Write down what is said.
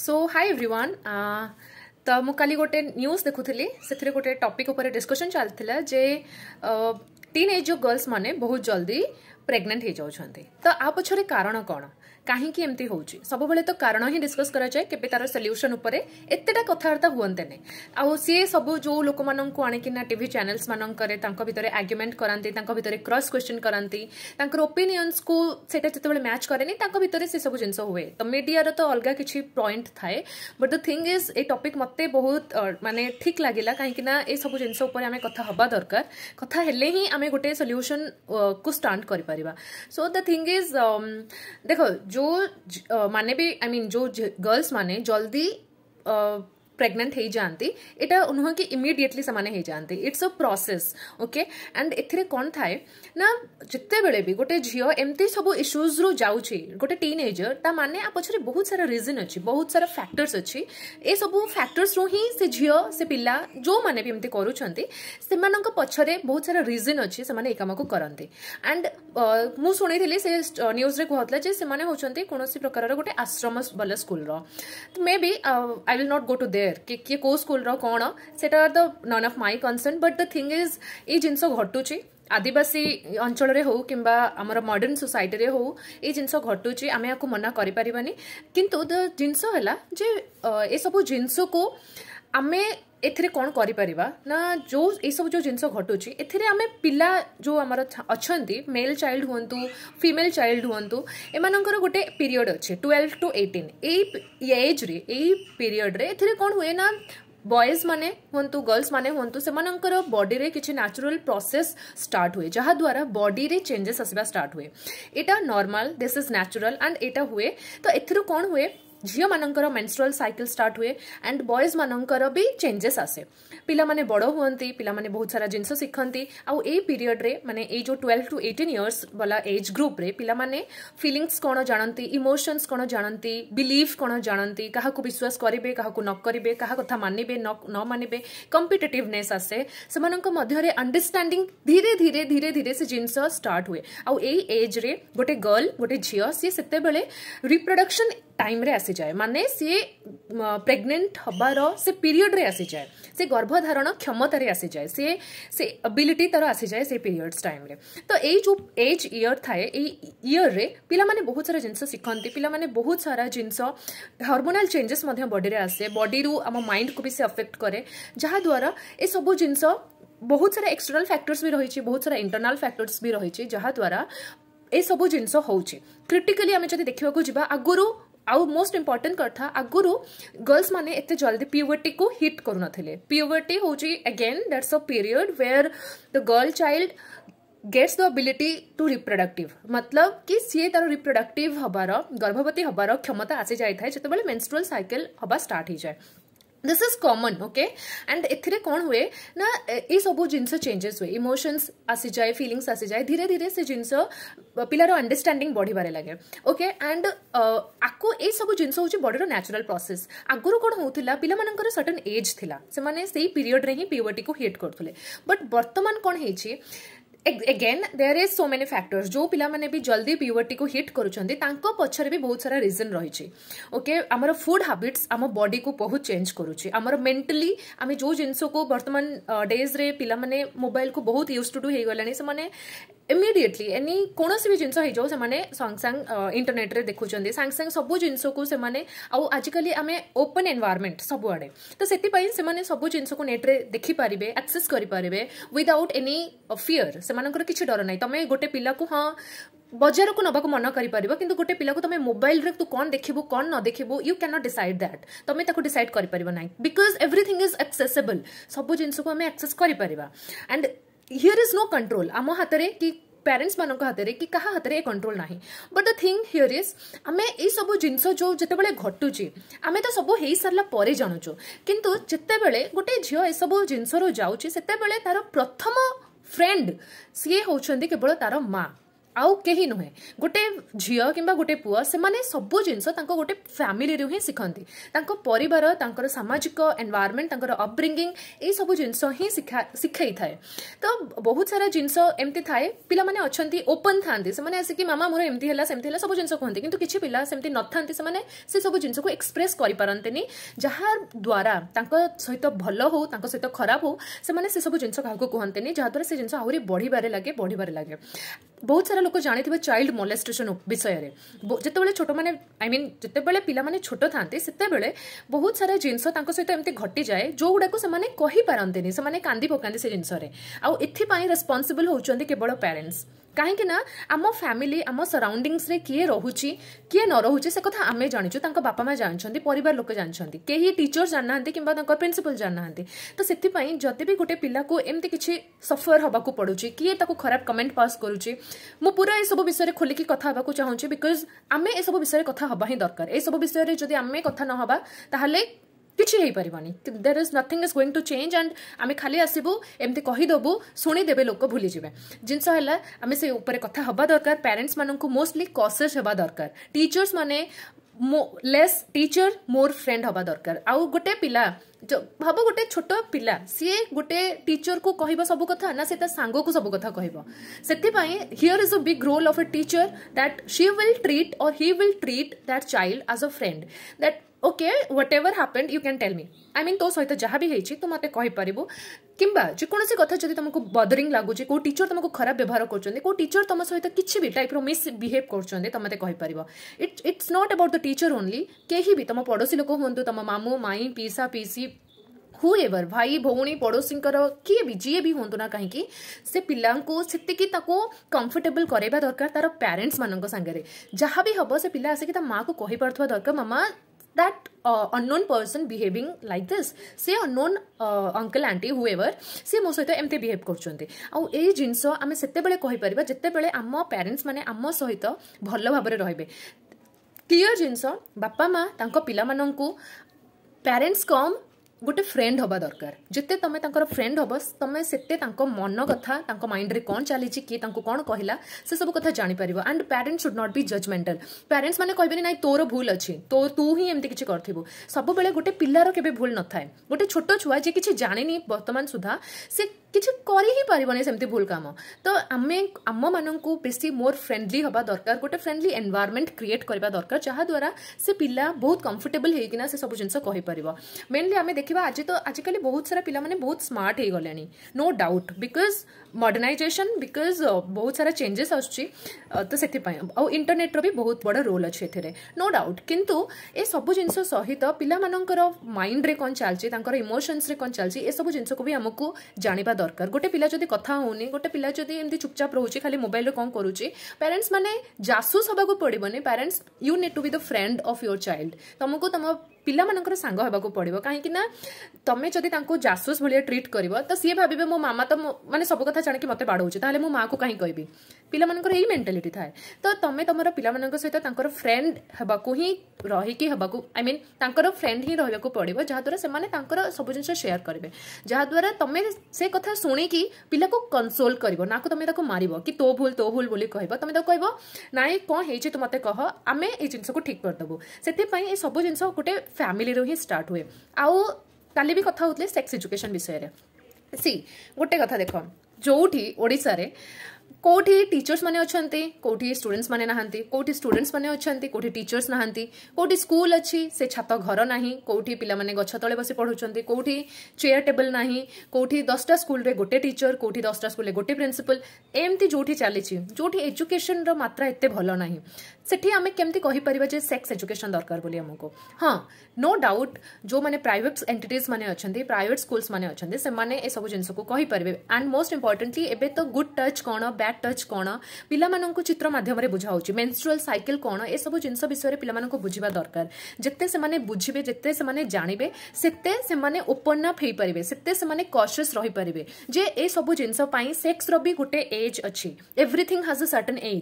सो हाय एव्रिवान ତ ମୁଁ କାଲି ଗୋଟେ ନ୍ୟୁଜ୍ ଦେଖୁଥିଲି ସେଥିରେ ଗୋଟେ ଟପିକ୍ ଉପରେ ଡିସ୍କସନ୍ ଚାଲିଥିଲା ଯେ ଟିନ୍ ଏଜ୍ ଯେଉଁ ଗର୍ଲସ୍ ମାନେ ବହୁତ ଜଲ୍ଦି ପ୍ରେଗନେଣ୍ଟ ହେଇଯାଉଛନ୍ତି ତ ଆ ପଛରେ କାରଣ କ'ଣ କାହିଁକି ଏମିତି ହେଉଛି ସବୁବେଳେ ତ କାରଣ ହିଁ ଡିସ୍କସ୍ କରାଯାଏ କେବେ ତାର ସଲ୍ୟୁସନ୍ ଉପରେ ଏତେଟା କଥାବାର୍ତ୍ତା ହୁଅନ୍ତେନି ଆଉ ସିଏ ସବୁ ଯେଉଁ ଲୋକମାନଙ୍କୁ ଆଣିକିନା ଟିଭି ଚ୍ୟାନେଲ୍ସ ମାନଙ୍କରେ ତାଙ୍କ ଭିତରେ ଆର୍ଗ୍ୟୁମେଣ୍ଟ କରନ୍ତି ତାଙ୍କ ଭିତରେ କ୍ରସ୍ କ୍ୱେଶ୍ଚନ୍ କରନ୍ତି ତାଙ୍କର ଓପିନିୟନ୍ସକୁ ସେଇଟା ଯେତେବେଳେ ମ୍ୟାଚ୍ କରେନି ତାଙ୍କ ଭିତରେ ସେସବୁ ଜିନିଷ ହୁଏ ତ ମିଡ଼ିଆର ତ ଅଲଗା କିଛି ପଏଣ୍ଟ ଥାଏ but the thing is a topic ମୋତେ ବହୁତ ମାନେ ଠିକ୍ ଲାଗିଲା କାହିଁକିନା ଏସବୁ ଜିନିଷ ଉପରେ ଆମେ କଥା ହେବା ଦରକାର କଥା ହେଲେ ହିଁ ଆମେ ଗୋଟେ ସଲ୍ୟୁସନ୍କୁ ଷ୍ଟାଣ୍ଡ କରିପାରିବା ସୋ ଦ ଥିଙ୍ଗ ଇଜ୍ ଦେଖ जो माने भी आई I मीन mean, जो गर्ल्स माने जल्दी प्रेग्नेंट हो जाती यहाँ नुह कि इमिडिएटली से it's a process okay and ए कौन था जिते बड़े भी गोटे झील एमती सब इश्यूज रू जा गोटे टीन एजर ता मैंने पचर बहुत सारा रिजन अच्छी बहुत सारा फैक्टर्स अच्छी ये सब फैक्टर्स रू ही से झील से पिला जो मैंने भी एमती कर से बहुत सारा रिजन अच्छी uh, से कम uh, को करते एंड मुझी से न्यूज्रे कहला कौन सी प्रकार गोटे आश्रम भले स्कूल रे बी I will not go to there clear कि किए कौ स्कूल कौन से are the none of my concern but the thing is ये जिनस घटू आदिवासी अंचल हो कि आमर मडर्ण सोसायटी हो जिन घटू आम या मना करनी कि जिनस है सब जिनस को ଆମେ ଏଥିରେ କ'ଣ କରିପାରିବା ନା ଯେଉଁ ଏସବୁ ଯେଉଁ ଜିନିଷ ଘଟୁଛି ଏଥିରେ ଆମେ ପିଲା ଯେଉଁ ଆମର ଅଛନ୍ତି ମେଲ୍ ଚାଇଲ୍ଡ ହୁଅନ୍ତୁ ଫିମେଲ୍ ଚାଇଲ୍ଡ ହୁଅନ୍ତୁ ଏମାନଙ୍କର ଗୋଟେ ପିରିୟଡ଼ ଅଛି ଟୁଏଲ୍ଭ ଟୁ ଏଇଟିନ୍ ଏଇ ଏଜ୍ରେ ଏଇ ପିରିୟଡ଼ରେ ଏଥିରେ କ'ଣ ହୁଏ ନା ବଏଜ୍ ମାନେ ହୁଅନ୍ତୁ ଗର୍ଲସ୍ ମାନେ ହୁଅନ୍ତୁ ସେମାନଙ୍କର ବଡିରେ କିଛି ନ୍ୟାଚୁରାଲ ପ୍ରୋସେସ୍ ଷ୍ଟାର୍ଟ ହୁଏ ଯାହାଦ୍ୱାରା ବଡିରେ ଚେଞ୍ଜେସ୍ ଆସିବା ଷ୍ଟାର୍ଟ ହୁଏ ଏଇଟା normal this is natural and ଏଇଟା ହୁଏ ତ ଏଥିରୁ କ'ଣ ହୁଏ झील मान मेन्स्ट्रुआल सैकेल स्टार्ट हुए एंड बयज मान भी चेंजेस आसे पाने बड़ हूँ पे बहुत सारा जिनस शिखती आउ ए पीरियड में मैंने जो ट्वेल्व टू एटीन इयर्स वाला एज ग्रुप पाने फिलिंगस कौन जानते इमोशंस कौन जानते बिलिफ कौन जानते क्या विश्वास करेंगे क्या न करेंगे क्या कथा मानवे न मानवे कंपिटेटिवने आसे से अंडरस्टाडिंग धीरे धीरे धीरे धीरे से जिनस स्टार्ट हुए आउ एज्रे गोटे गर्ल गोटे झील सी से रिप्रडक्शन टाइम आसी जाए माने सी प्रेग्नेंट हबार से पीरियड रे आसी जाए से गर्भधारण क्षमत आसी जाए से से अबिलिटी तार आसी जाए से पीरियड्स टाइम रे तो ये जो एज इयर थाए इयर रे पिला बहुत सारा जिनस सिखंती पिला बहुत सारा जिनस हरमोनाल चेंजेस मध्य आसे बडी आम माइंड को भी से अफेक्ट कै जहाद्वारा द्वारा सब जिनस बहुत सारा एक्सटर्नाल फैक्टर्स भी रही बहुत सारा इंटरनाल फैक्टर्स भी रही जहाद्वारा ଏସବୁ सब ହେଉଛି କ୍ରିଟିକାଲି ଆମେ ଯଦି ଦେଖିବାକୁ ଯିବା ଆଗରୁ आउ मोस्ट इम्पोर्टेन्ट कथा आगुरी गर्ल्स मैंने एत जल्दी प्योवर्टी को हिट करून प्योवर्टी हूँ again that's a period where the girl child gets the ability to reproductive मतलब कि सी तार रिप्रोडक्टिव हबार गर्भवती हबार क्षमता आसी जाए जो मेन्स्ट्रोल सैकेल हाँ स्टार्ट हो जाए this is common okay and ए कौन हुए ना ये सब जिन चेंजेस हुए इमोशंस फिलिंगस फिलिंग्स जाए धीरे धीरे से जिन पिलार अंडरस्टैंडिंग बढ़वे लगे ओके एंड आपको ये सब जिनस हूँ बड़ी न्याचुराल प्रोसेस आगुरी कौन होता पिला सटन एज थी से पीरियड ही पिओटी को हिट करते बट बर्तमान कौन है again there is so many factors जो पिलाने भी जल्दी प्यूबर्टी को हिट कर पचर भी बहुत सारा रिजन रही ओके आम फुड हाबिट्स आम बडी को बहुत चेंज करुच्चर मेन्टली आम जो जिनस को बर्तमान डेज्रे पिलाने मोबाइल को बहुत यूज टू डू हो इमिडिएटली एनी कौन भी जिन हो इंटरनेट रे देखुं सांग सांग सब जिनस को आजिकल आम ओपन एनवायरमेंट सबुआड़े तो से सब जिनस को नेट्रे देखिपारे एक्से करें विदाउट एनी से ସେମାନଙ୍କର କିଛି ଡର ନାହିଁ ତମେ ଗୋଟେ ପିଲାକୁ ହଁ ବଜାରକୁ ନେବାକୁ ମନ କରିପାରିବ କିନ୍ତୁ ଗୋଟେ ପିଲାକୁ ତମେ ମୋବାଇଲରେ ତୁ କ'ଣ ଦେଖିବୁ କ'ଣ ନ ଦେଖିବୁ ୟୁ କ୍ୟାନଟ୍ ଡିସାଇଡ୍ ଦ୍ୟାଟ୍ ତମେ ତାକୁ ଡିସାଇଡ୍ କରିପାରିବ ନାହିଁ ବିକଜ୍ ଏଭ୍ରିଥିଙ୍ଗ ଇଜ୍ ଆକ୍ସେସେବଲ୍ ସବୁ ଜିନିଷକୁ ଆମେ ଆକ୍ସେସ୍ କରିପାରିବା and here is no control ଆମ ହାତରେ କି ପ୍ୟାରେଣ୍ଟସ୍ ମାନଙ୍କ ହାତରେ କି କାହା ହାତରେ ଏ କଣ୍ଟ୍ରୋଲ ନାହିଁ but the thing here is ଆମେ ଏଇସବୁ ଜିନିଷ ଯେଉଁ ଯେତେବେଳେ ଘଟୁଛି ଆମେ ତ ସବୁ ହେଇସାରିଲା ପରେ ଜାଣୁଛୁ କିନ୍ତୁ ଯେତେବେଳେ ଗୋଟେ ଝିଅ ଏସବୁ ଜିନିଷରୁ ଯାଉଛି ସେତେବେଳେ ତାର ପ୍ରଥମ ଫ୍ରେଣ୍ଡ ସିଏ ହେଉଛନ୍ତି କେବଳ ତାର ମା आउ कहीं नुहे गोटे झील कि गोटे पुह से सब जिनस गोटे फैमिली रू हिं शिखती पर सामाजिक एनवायरमेंट अब्रिंगिंग युव जिनस हि शिखाई थाए तो बहुत सारा जिनस एमती थाए पे अच्छा ओपन था आसिक मामा मोर एम सेमती है सब जिन कहते कि पिला से न था सब जिनस को एक्सप्रेस करते जहाँ द्वारा सहित भल हो सहित खराब हो सब जिन क्या कहते जहाद्वारा से जिन आढ़ लगे बढ़ लगे बहुत सारा लोक जाने चाइल्ड मलेस्टेसन विषय में जितेबाला छोट मैंने आई मीन जितेबाला पिला छोट था से बहुत सारा जिनस सहित एम घटी जाए जो गुड़ाक पारे कांदी पका जिनसे आउ ए रेस्पनसबल होती केवल पेरेन्ट्स କାହିଁକି ନା ଆମ ଫ୍ୟାମିଲି ଆମ ସରାଉଣ୍ଡିଙ୍ଗସରେ କିଏ ରହୁଛି କିଏ ନ ରହୁଛି ସେ କଥା ଆମେ ଜାଣିଛୁ ତାଙ୍କ ବାପା ମା ଜାଣିଛନ୍ତି ପରିବାର ଲୋକ ଜାଣିଛନ୍ତି କେହି ଟିଚର ଜାଣିନାହାନ୍ତି କିମ୍ବା ତାଙ୍କ ପ୍ରିନ୍ସିପାଲ ଜାଣିନାହାନ୍ତି ତ ସେଥିପାଇଁ ଯଦି ବି ଗୋଟେ ପିଲାକୁ ଏମିତି କିଛି ସଫର ହେବାକୁ ପଡ଼ୁଛି କିଏ ତାକୁ ଖରାପ କମେଣ୍ଟ ପାସ୍ କରୁଛି ମୁଁ ପୁରା ଏସବୁ ବିଷୟରେ ଖୋଲିକି କଥା ହେବାକୁ ଚାହୁଁଛି ବିକଜ ଆମେ ଏସବୁ ବିଷୟରେ କଥା ହେବା ହିଁ ଦରକାର ଏସବୁ ବିଷୟରେ ଯଦି ଆମେ କଥା ନ ହେବା ତାହେଲେ କିଛି ହେଇପାରିବନି there is nothing is going to change and ଆମେ ଖାଲି ଆସିବୁ ଏମିତି କହିଦେବୁ ଶୁଣିଦେବେ ଲୋକ ଭୁଲିଯିବେ ଜିନିଷ ହେଲା ଆମେ ସେ ଉପରେ କଥା ହେବା ଦରକାର ପ୍ୟାରେଣ୍ଟସ୍ମାନଙ୍କୁ ମୋଷ୍ଟଲି କସେସ୍ ହେବା ଦରକାର ଟିଚର୍ସମାନେ ଲେସ୍ ଟିଚର୍ ମୋର ଫ୍ରେଣ୍ଡ ହେବା ଦରକାର ଆଉ ଗୋଟେ ପିଲା ଭାବ ଗୋଟେ ଛୋଟ ପିଲା ସିଏ ଗୋଟେ ଟିଚର୍କୁ କହିବ ସବୁ କଥା ନା ସେ ତା ସାଙ୍ଗକୁ ସବୁ କଥା କହିବ ସେଥିପାଇଁ here is a big role of a teacher that she will treat or he will treat that child as a friend that okay whatever happened you can tell me I mean तो सहित जहाँ भी हो तो मत कहीपरू कि जोकोसी कथ जब तुमको बदरींग लगुच कौ टीचर तुमको खराब व्यवहार करो टीचर तुम सहित किसी भी टाइप रिसबिहेव करतेपर it it's not about the teacher only के भी तुम पड़ोसी लोक हूँ तुम मामू माई पीसा पीसी हु एवर भाई भौणी पड़ोसी किए भी जी भी हूँ ना कहीं से पिला कंफर्टेबल करवा दरकार तार पेरेन्ट्स मानों जहाँ भी हम से पिला आसिक माँ को कही पार्थ दरकार मामा that uh, unknown person behaving like this ସେ unknown uh, uncle aunty whoever ସେ ମୋ ସହିତ ଏମିତି ବିହେଭ୍ କରୁଛନ୍ତି ଆଉ ଏଇ ଜିନିଷ ଆମେ ସେତେବେଳେ କହିପାରିବା ଯେତେବେଳେ ଆମ ପ୍ୟାରେଣ୍ଟସ୍ ମାନେ ଆମ ସହିତ ଭଲ ଭାବରେ ରହିବେ କ୍ଲିଅର୍ ଜିନିଷ ବାପା ମା' ତାଙ୍କ ପିଲାମାନଙ୍କୁ ପ୍ୟାରେଣ୍ଟସ୍ କମ୍ गोटे फ्रेंड हवा दरकार जिते तुम तरह फ्रेंड हम तुम से मन कथा माइंड में कौन चली किए कौन कहला से सब कथ जापर एंड पेरेन्ट्स सुड नट भी जजमेंटाल पेरेन्ट्स मैंने कहे ना तोर भूल अच्छी तो तु ही एमती किसी करूँ सब गोटे पिलार के भूल न था गोटे छोट छुआ जी कि जाणी नहीं बर्तमान सुधा से किसी कर ही पारे सेमती भूल कम तो आम आम मान बेस मोर फ्रेंडली हवा दरकार गोटे फ्रेंडली एनवायरमेंट क्रिएट करवा दरकार जहाद्वारा से पिला बहुत कम्फर्टेबल होना से सब जिन कहीपर मेनली आम देख देखा आज तो आजिकल बहुत सारा पिला मैंने बहुत स्मार्ट हो गले no doubt because modernisation because ବହୁତ ସାରା ଚେଞ୍ଜେସ୍ ଆସୁଛି ତ ସେଥିପାଇଁ ଆଉ ଇଣ୍ଟରନେଟ୍ର ବି ବହୁତ ବଡ଼ ରୋଲ୍ ଅଛି ଏଥିରେ ନୋ ଡାଉଟ୍ କିନ୍ତୁ ଏସବୁ ଜିନିଷ ସହିତ ପିଲାମାନଙ୍କର ମାଇଣ୍ଡରେ କ'ଣ ଚାଲିଛି ତାଙ୍କର ଇମୋସନ୍ସରେ କ'ଣ ଚାଲିଛି ଏସବୁ ଜିନିଷକୁ ବି ଆମକୁ ଜାଣିବା ଦରକାର ଗୋଟେ ପିଲା ଯଦି କଥା ହେଉନି ଗୋଟେ ପିଲା ଯଦି ଏମିତି ଚୁପଚାପ ରହୁଛି ଖାଲି ମୋବାଇଲରେ କ'ଣ କରୁଛି ପ୍ୟାରେଣ୍ଟସ୍ ମାନେ ଜାସୁସ୍ ହେବାକୁ ପଡ଼ିବନି parents you need to be the friend of your child ତୁମକୁ ତୁମ ପିଲାମାନଙ୍କର ସାଙ୍ଗ ହେବାକୁ ପଡ଼ିବ କାହିଁକି ନା ତମେ ଯଦି ତାଙ୍କୁ ଜାସୁସ୍ ଭଳିଆ ଟ୍ରିଟ୍ କରିବ ତ ସିଏ ଭାବିବେ ମୋ ମାମା ତ ମାନେ ସବୁ କଥା कथा जाणी मत बाड़े मो माँ को कहीं कह पाँ यही मेन्टालीटी थाए तो तुम तुम पिला सहित फ्रेंड हवा रही ही रहीकि आई मीन तर फ्रेंड ही रहा पड़ो जहाद्वारा से सब जिन सेयार करेंगे जहाद्वारा तुम से कथा कि पिला को कनसोल कर ना को तुम्हें मार कि तो भूल तो भूल बोली कह तुम कह ना कौन हो तो मत कह आम ये जिन ठीक करदेबू से सब जिन गोटे फैमिली रू स्टार्ट हुए आउ कल भी कथ हो सेक्स एजुकेशन विषय सी गोटे कथा देख ଯେଉଁଠି ଓଡ଼ିଶାରେ कौटी टीचर्स मैंने कौटी स्टूडेंट्स मैंने नहांती कौटी स्टूडेंट्स मैंने अच्छा कौटी टीचर्स नहांती कौटी स्कूल अच्छी से छात घर ना कौटी पिलाने गच तले बस पढ़ुं कौटी चेयर टेबल ना कौटी दसटा स्कूल गोटे टीचर कौटी दसटा स्कूल गोटे प्रिंसिपल एमती हाँ, जो चली जो एजुकेशन रात्रा एत भल ना से आम कहीपर जो सेक्स एजुकेशन दरकार आमको हाँ नो डाउट जो मैंने प्राइट एंटीज मैंने प्राइट स्कूल मैंने से सब जिनको कहींपर एंड मोस्ट इंपोर्टाटली एब तो गुड टच कौन बैड ब्लाक टच कौन पिला चित्र मध्यम बुझाऊँच मेन्सुराल सैकेल कौन एसबू जिन विषय में पिला बुझा दरकार जिते से बुझे जिते से जानवे से पारे से कसीयस रही पारे जे ए सब जिनपाई सेक्स रो गोटे एज अच्छी एव्रीथिंग हाज अ सर्टन एज